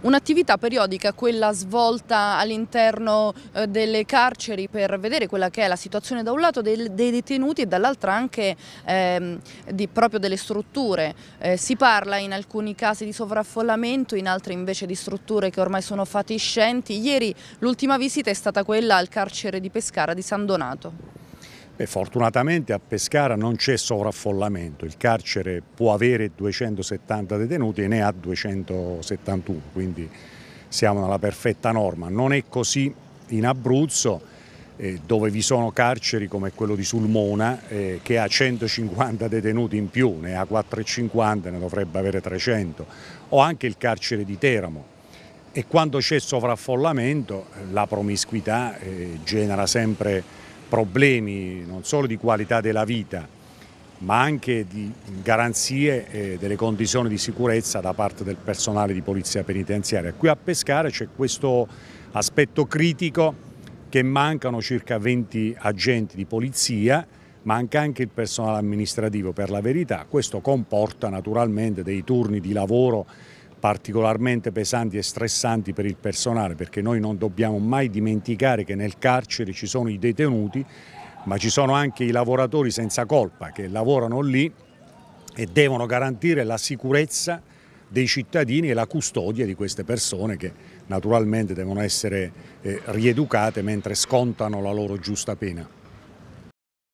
Un'attività periodica, quella svolta all'interno eh, delle carceri per vedere quella che è la situazione da un lato dei, detenuti e dall'altra anche eh, di, proprio delle strutture. Eh, si parla in alcuni casi di sovraffollamento, in altri invece di strutture che ormai sono fatiscenti. Ieri l'ultima visita è stata quella al carcere di Pescara di San Donato. Beh, fortunatamente a Pescara non c'è sovraffollamento, il carcere può avere 270 detenuti e ne ha 271, quindi siamo nella perfetta norma. Non è così in Abruzzo eh, dove vi sono carceri come quello di Sulmona eh, che ha 150 detenuti in più, ne ha 450, ne dovrebbe avere 300, o anche il carcere di Teramo. E quando c'è sovraffollamento eh, la promiscuità eh, genera sempre problemi non solo di qualità della vita ma anche di garanzie e eh, delle condizioni di sicurezza da parte del personale di polizia penitenziaria. Qui a Pescara c'è questo aspetto critico che mancano circa 20 agenti di polizia, manca anche il personale amministrativo per la verità, questo comporta naturalmente dei turni di lavoro particolarmente pesanti e stressanti per il personale perché noi non dobbiamo mai dimenticare che nel carcere ci sono i detenuti ma ci sono anche i lavoratori senza colpa che lavorano lì e devono garantire la sicurezza dei cittadini e la custodia di queste persone che naturalmente devono essere eh, rieducate mentre scontano la loro giusta pena.